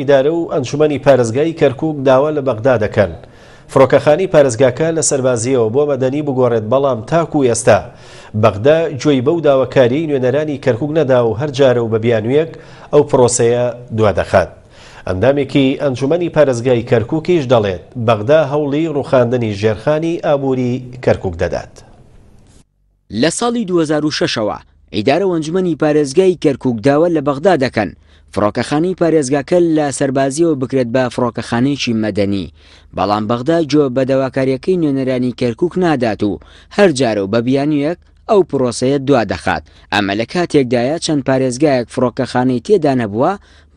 ئیدارە و ئەنجومی پارێزگای کەرکک داوا لە بەغدا دەکەن. فڕۆکەخانی پارێزگاکە لە سەربازیەوە بۆ مەدەنی بگۆڕێت بەڵام تاکو و ئێستا بەغدا گوێی بەو داواکاری نوێنەرانی کەرکک نەدا و هەر جارە و بەبیانویەک ئەو پرۆسەیە دوادەخات. ئەندامێکی ئەنجومی پارێزگای کەرککیش دەڵێت بەغدا هەوڵی ڕوخاندنی ژێرخانی ئابووری کەرکک دەدات. لە ساڵی 2006ەوە ئیدارە ئەنجومی پارێزگای کەرکک داوە لە بەغدا دەکەن. فڕۆکەخانەی پارێزگاکە لە سەربازیەوە بکرێت بە فڕۆکەخانەیەکی مەدەنی بەڵام بەغدا جۆ بەدەواکاریەکەی نوێنەرانی کەرکک نادات و هەرجارە و بە بیانویەک ئەو پرۆسەیە دوا دەخات ئەمە لە کاتێکدایە چەند پارێزگایەک فڕۆکەخانەی تێدا نەبووە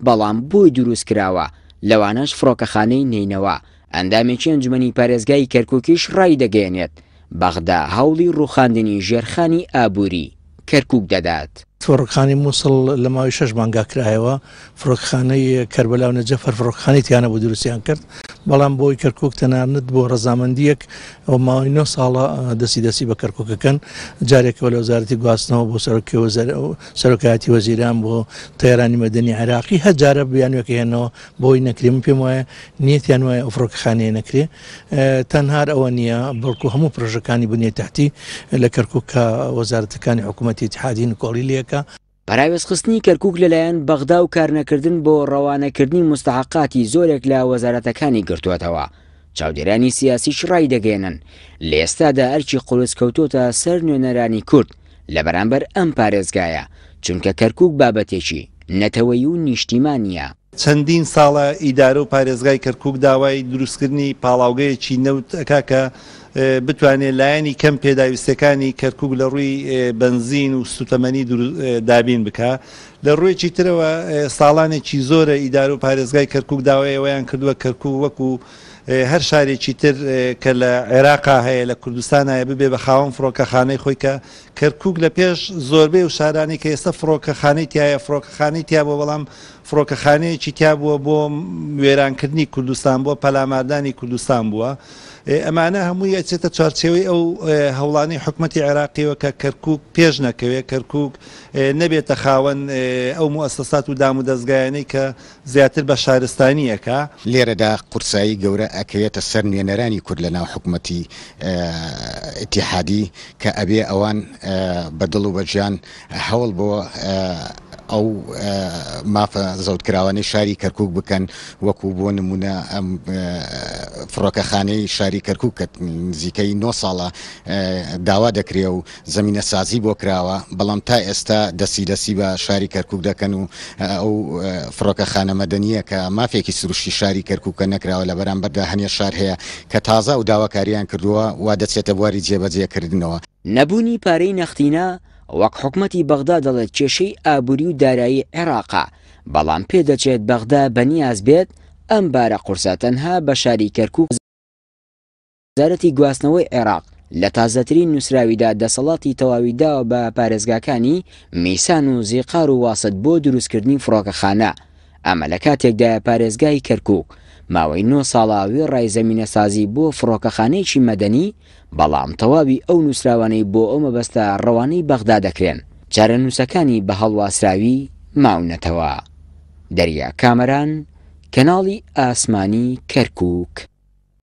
بەڵام بۆی دروست کراوە لەوانەش فڕۆکەخانەی نینەوە ئەندامێکی ئەنجمەی پارێزگای کەرککیش ڕای دەگەێنێت بەغدا هەوڵی ڕوخاندنی ژێرخانی ئابووری کەرکک دەدات. فڕۆکخانی مووسڵ لە ماوەی شەش مانگا کرایەوە فرۆکخانەی کەربەلا و نەجەفەر فڕۆکخانی تیانە بۆ دروستیان کرد بەڵام بۆی کەرکک تەنانت بۆ ڕزامەندیەک ئەو ماوەی 9 ساڵە دەسی دەسی بە کەرککەکەن جارێکەوە لە وزارەتی گواستنەوە بۆ سەرۆکایەتی وەزیران بۆ تەیرانی مەدەنی عراقی هەجارە بیانوەکە هێنەوە بۆی نەکریم پێم وایە نیەتیان وایە ئۆفرۆکخانەیە نەکرێ تەنهار ئەوە نییە بڵکو هەموو پرۆژەکانی بنیێتاتی لە کەرککە وەزارەتەکانی حکوومەتی تحادین کۆلیلیەکە بکە پراوێزخستنی کەرکک لەلایەن بەغدا و کارنەکردن بۆ ڕەوانەکردنی مستحقاتی زۆرێک لە وەزارەتەکانی گرتووەتەوە چاودێرانی سیاسیش ڕای دەگەێنن لە ئێستادا ئەرچی قولس کەوتۆتە سەر نوێنەرانی کورد لە بەرامبەر ئەم پارێزگایە چونکە کەرکک بابەتێکی نەتەوەی و نیشتیمانە چەندین ساڵە ئیدارە و پارێزگای کەرکک داوای دروستکردنی پاڵاوگەیەکی نەوتەکە کە بتوانێت لایەنی کەم پێداویستەکانی کەرکک لە ڕووی بنزین و سوتەمەنی دابین بکە لە ڕوویەکی ترەوە ساڵانێکی زۆرە ئیدار و پارێزگای کەرکک داوایەوەیان کردووە کەرکک وەکو هەر شارێکی تر کە لە عێراقا هەیە لە کوردستان هەیە ببێ بە خاوەن فڕۆکەخانەی خۆی کە کەرکک لە پێش زۆربەی و شارانی کە ئێستا فڕۆکەخانەی تایە فڕۆکەخانەی تیا بۆ بەڵام فڕۆکەخانەیەکی شتێکی تیا بووە بۆ وێرانکردنی کوردستان بووە پەلامادانی کوردستان بووە ئەمانە هەمووی ئەچێتە چارچێوەی ئەو هەوڵانی حکومەتی عێراقیەوە کە کەرکک پێش نەکەوێت کەرکک نەبێتە خاوەن ئەو موەسەسات و دام و دەستگایانەی کە زیاتر بە شارستانیەکە لێرەدا قورسایی گەورە ئەکەوێتە سەر نوێنەرانی کورد لە ناو حکوومەتی ئتیحادی کە ئەبێ ئەوان بەدڵ و بەجیان هەوڵ بۆ ئەو مافە زەوتکراوانی شاری کەرکک بکەن وەکو بۆ نمونە ئەم فڕۆکەخانەی شاری کەرکک کە نزیکەی 9 ساڵە داوا دەکرێ و زمینە سازی بۆ کراوە بەڵام تا ئێستا دەسی دەسی بە شاری کەرکک دەکەن و ئەو فڕۆکەخانە مەدەنیە کە مافێکی سروشی شاری کەرککە نەکراوە لە بەرامبەردا هەنیە شار هەیە کە تازە و داواکاریان کردووە وا دەچێتە بواری جێبەجێکردنەوە نەبوونی پارەی نەختینا وەک حکومەتی بەغدا دەڵێت کێشەی ئابووری و دارایی عێراقا بەڵام پێدەچێت بەغدا بەنیاز بێت ئەم بارە قورساتەنها بە شاری کەرکوب زارەتی گواستنەوەی عێراق لە تازەترین نووسراویدا دەسەڵاتی تەواویداوە بە پارێزگاکانی میسان و زیقار و واست بۆ دروستکردنی فڕۆکەخانە ئەمە لە کاتێکدا پارێزگای کەرکک ماوەی نۆ ساڵاوی ڕایزەمینە سازی بۆ فڕۆکەخانەیەکی مەدەنی بەڵام تەواوی ئەو نووسراوانەی بۆ ئەو مەبەستە ڕەوانەی بەغدا دەکرێن چارە نووسەکانی بە هەڵواسراوی ماونەتەوە دەریا کامەران کەناڵی ئاسمانی کەرکک